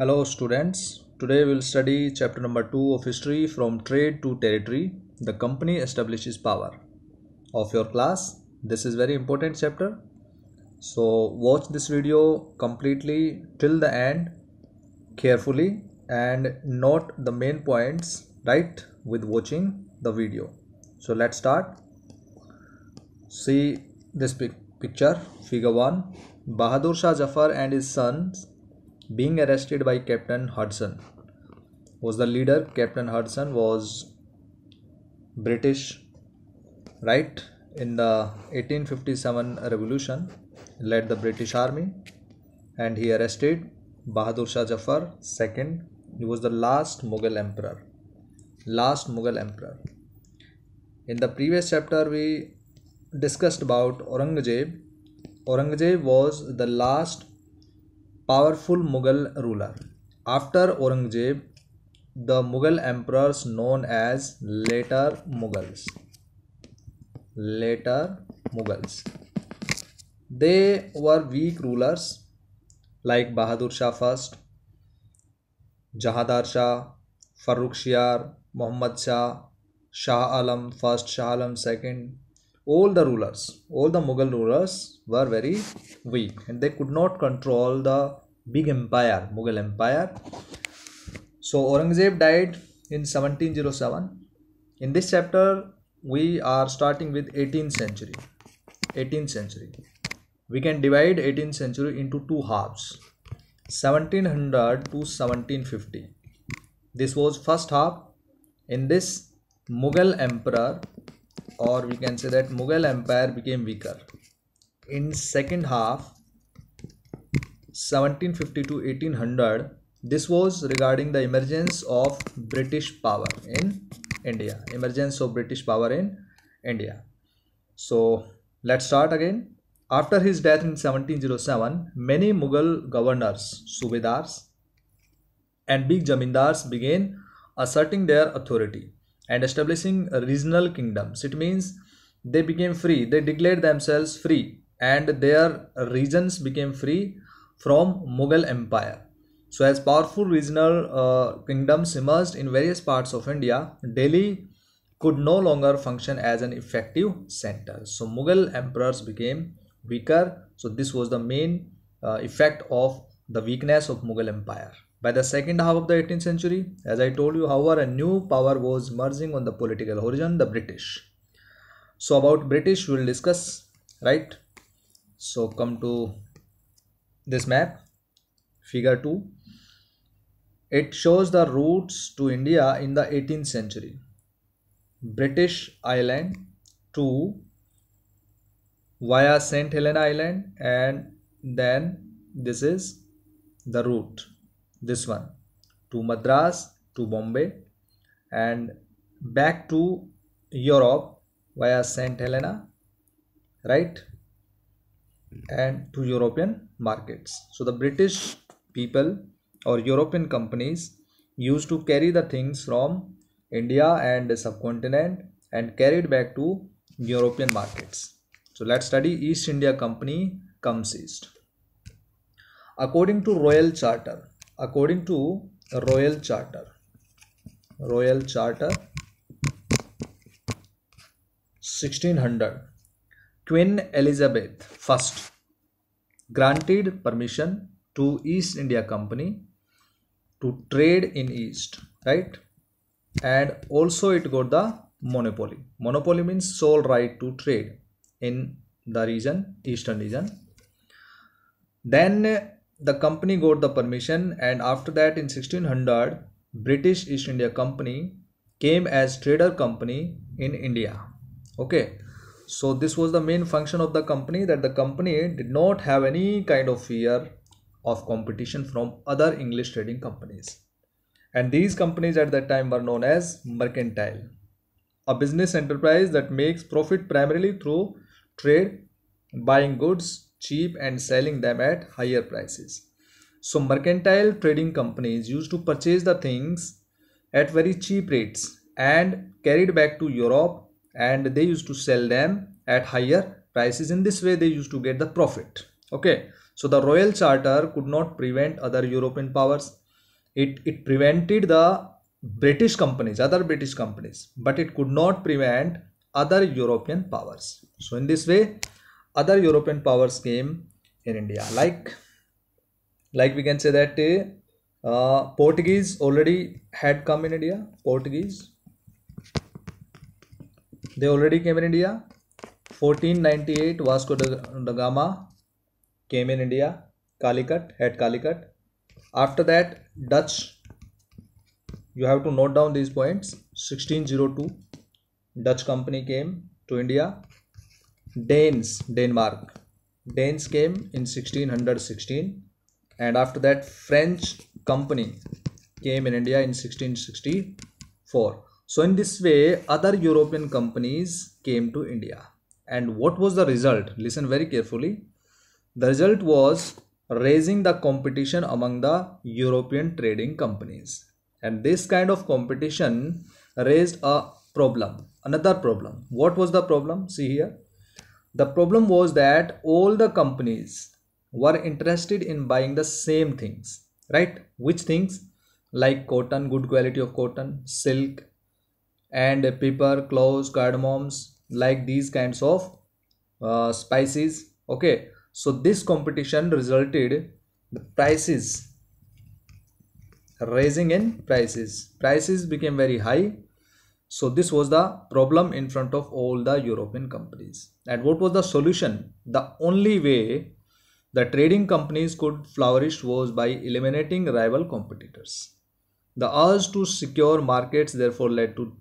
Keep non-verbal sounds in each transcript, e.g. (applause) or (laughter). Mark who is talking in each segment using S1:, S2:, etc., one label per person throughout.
S1: Hello students, today we will study chapter number 2 of history from trade to territory, the company establishes power of your class. This is very important chapter. So watch this video completely till the end carefully and note the main points right with watching the video. So let's start. See this pic picture figure 1. Bahadur Shah Jafar and his sons being arrested by Captain Hudson was the leader. Captain Hudson was British, right? In the 1857 revolution, led the British army and he arrested Bahadur Shah Jafar Second, He was the last Mughal emperor. Last Mughal emperor. In the previous chapter, we discussed about Aurangzeb. Aurangzeb was the last powerful Mughal ruler. After Aurangzeb, the Mughal emperors known as later Mughals. Later Mughals. They were weak rulers like Bahadur Shah first, Jahadar Shah, Farrukh Shiyar, Muhammad Shah, Shah Alam first, Shah Alam second, all the rulers all the mughal rulers were very weak and they could not control the big empire mughal empire so aurangzeb died in 1707 in this chapter we are starting with 18th century 18th century we can divide 18th century into two halves 1700 to 1750 this was first half in this mughal emperor or we can say that Mughal Empire became weaker. In second half 1750 to 1800 this was regarding the emergence of British power in India emergence of British power in India. So let's start again after his death in 1707, many Mughal governors, Subedars, and big Jamindars began asserting their authority and establishing regional kingdoms. It means they became free, they declared themselves free, and their regions became free from Mughal Empire. So, as powerful regional uh, kingdoms emerged in various parts of India, Delhi could no longer function as an effective center. So, Mughal emperors became weaker. So, this was the main uh, effect of the weakness of Mughal Empire. By the second half of the 18th century, as I told you, however, a new power was emerging on the political horizon, the British. So about British we will discuss, right? So come to this map, figure 2. It shows the routes to India in the 18th century. British Island to via St. Helena Island and then this is the route this one to madras to bombay and back to europe via saint helena right and to european markets so the british people or european companies used to carry the things from india and the subcontinent and carried back to european markets so let's study east india company comes east according to royal charter according to royal charter royal charter 1600 queen elizabeth first granted permission to east india company to trade in east right and also it got the monopoly monopoly means sole right to trade in the region eastern region then the company got the permission and after that in 1600 British East India Company came as trader company in India. Okay. So this was the main function of the company that the company did not have any kind of fear of competition from other English trading companies. And these companies at that time were known as mercantile, a business enterprise that makes profit primarily through trade, buying goods cheap and selling them at higher prices. So mercantile trading companies used to purchase the things at very cheap rates and carried back to Europe and they used to sell them at higher prices. In this way they used to get the profit. Okay. So the Royal Charter could not prevent other European powers. It, it prevented the British companies, other British companies, but it could not prevent other European powers. So in this way, other European powers came in India. Like, like we can say that uh, Portuguese already had come in India. Portuguese, they already came in India. 1498 Vasco da Gama came in India. Calicut had Calicut. After that, Dutch. You have to note down these points. 1602, Dutch company came to India. Danes, Denmark. Danes came in 1616 and after that French company came in India in 1664. So in this way other European companies came to India. And what was the result? Listen very carefully. The result was raising the competition among the European trading companies. And this kind of competition raised a problem, another problem. What was the problem? See here the problem was that all the companies were interested in buying the same things, right? Which things? Like cotton, good quality of cotton, silk, and pepper, cloves, cardamoms, like these kinds of uh, spices. Okay, so this competition resulted the prices raising in prices. Prices became very high so this was the problem in front of all the European companies. And what was the solution? The only way the trading companies could flourish was by eliminating rival competitors. The urge to secure markets therefore led to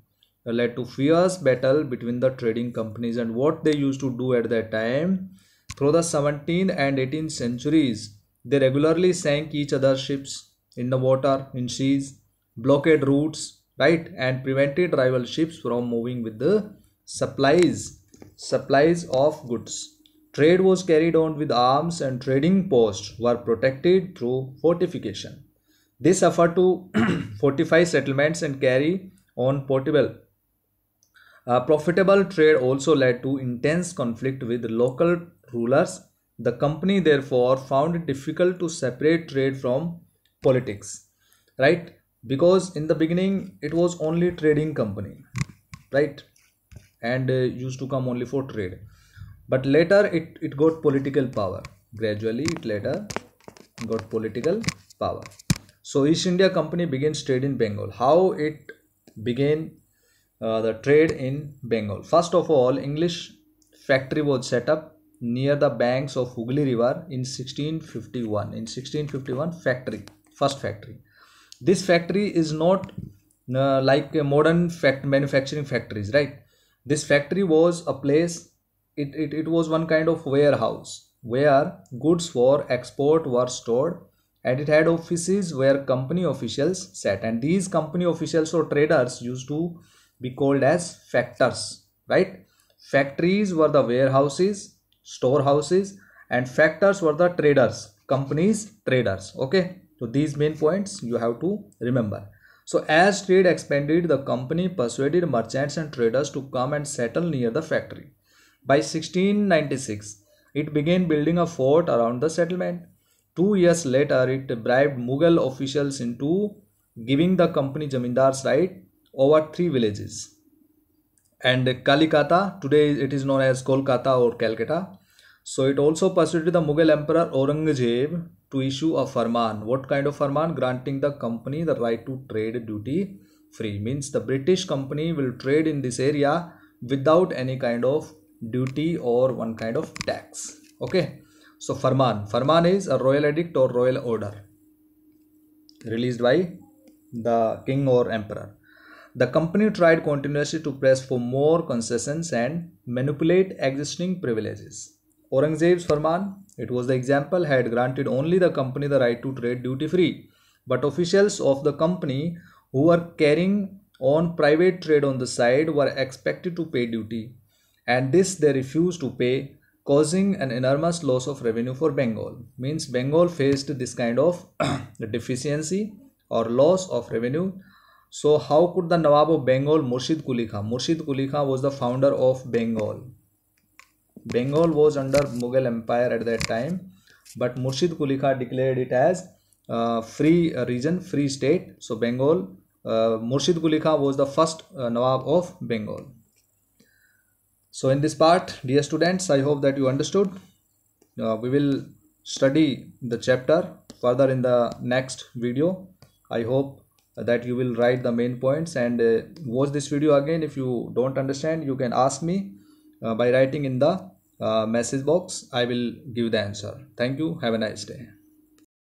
S1: led to fierce battle between the trading companies and what they used to do at that time. Through the 17th and 18th centuries, they regularly sank each other's ships in the water, in seas, blockade routes, right and prevented rival ships from moving with the supplies supplies of goods trade was carried on with arms and trading posts were protected through fortification they suffered to (clears throat) fortify settlements and carry on portable a profitable trade also led to intense conflict with local rulers the company therefore found it difficult to separate trade from politics right because in the beginning it was only trading company right and uh, used to come only for trade but later it, it got political power gradually it later got political power so east india company begins trade in bengal how it began uh, the trade in bengal first of all english factory was set up near the banks of hugli river in 1651 in 1651 factory first factory this factory is not uh, like a modern fact manufacturing factories right this factory was a place it, it, it was one kind of warehouse where goods for export were stored and it had offices where company officials sat and these company officials or traders used to be called as factors right factories were the warehouses storehouses and factors were the traders companies traders okay so these main points you have to remember so as trade expanded the company persuaded merchants and traders to come and settle near the factory by 1696 it began building a fort around the settlement two years later it bribed mughal officials into giving the company jamindar's right over three villages and Kalikata, today it is known as Kolkata or Calcutta. So it also persuaded the Mughal Emperor Aurangzeb to issue a firman. What kind of firman? Granting the company the right to trade duty free. Means the British company will trade in this area without any kind of duty or one kind of tax. Okay. So firman. Firman is a royal edict or royal order released by the king or emperor. The company tried continuously to press for more concessions and manipulate existing privileges. Aurangzeb's Farman, it was the example, had granted only the company the right to trade duty free. But officials of the company who were carrying on private trade on the side were expected to pay duty. And this they refused to pay, causing an enormous loss of revenue for Bengal. Means Bengal faced this kind of (clears throat) deficiency or loss of revenue so how could the Nawab of Bengal Murshid Kuli Khan? Murshid Kuli Khan was the founder of Bengal. Bengal was under Mughal Empire at that time, but Murshid Quli Khan declared it as uh, free uh, region, free state. So Bengal, uh, Murshid Quli Khan was the first uh, Nawab of Bengal. So in this part, dear students, I hope that you understood. Uh, we will study the chapter further in the next video. I hope that you will write the main points and uh, watch this video again if you don't understand you can ask me uh, by writing in the uh, message box i will give the answer thank you have a nice day